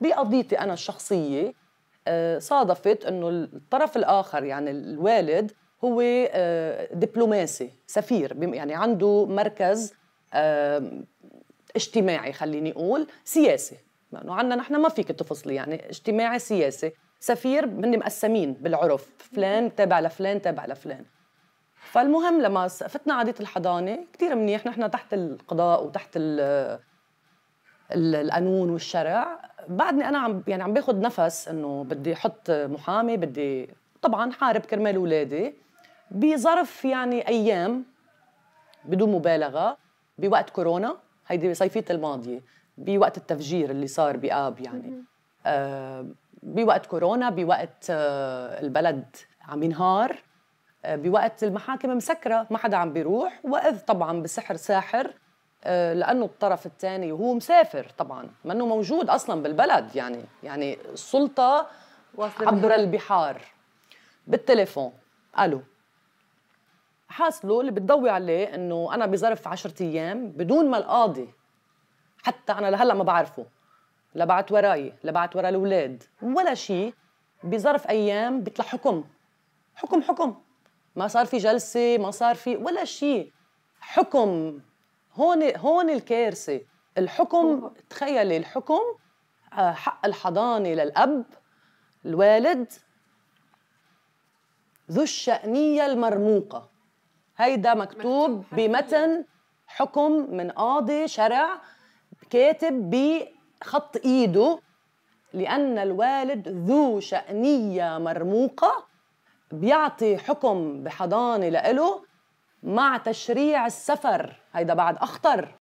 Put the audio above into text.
بقضيتي أنا الشخصية آه، صادفت أنه الطرف الآخر يعني الوالد هو آه، دبلوماسي سفير يعني عنده مركز اجتماعي خليني أقول سياسي لأنه عندنا نحن ما فيك تفصلي يعني اجتماعي سياسي سفير هن مقسمين بالعرف فلان تابع لفلان تابع لفلان فالمهم لما فتنا عادية الحضانة كثير منيح نحن تحت القضاء وتحت القانون والشرع بعدني انا عم يعني عم باخذ نفس انه بدي احط محامي بدي طبعا حارب كرمال اولادي بظرف يعني ايام بدون مبالغه بوقت كورونا هيدي صيفيه الماضيه بوقت التفجير اللي صار بآب يعني آه بوقت كورونا بوقت آه البلد عم ينهار آه بوقت المحاكم مسكره ما حدا عم بيروح واذ طبعا بسحر ساحر آه، لانه الطرف الثاني وهو مسافر طبعا منه موجود اصلا بالبلد يعني يعني السلطه عبر البحار بالتليفون الو حاصله اللي بتضوي عليه انه انا بظرف 10 ايام بدون ما القاضي حتى انا لهلا ما بعرفه لا بعت وراي لا بعت ورا الاولاد ولا شيء بظرف ايام بيطلع حكم حكم حكم ما صار في جلسه ما صار في ولا شيء حكم هون هون الكارثه الحكم تخيلي الحكم آه، حق الحضانه للاب الوالد ذو الشأنية المرموقة هيدا مكتوب بمتن حكم من قاضي شرع كاتب بخط ايده لأن الوالد ذو شأنية مرموقة بيعطي حكم بحضانة لإله مع تشريع السفر هيدا بعد أخطر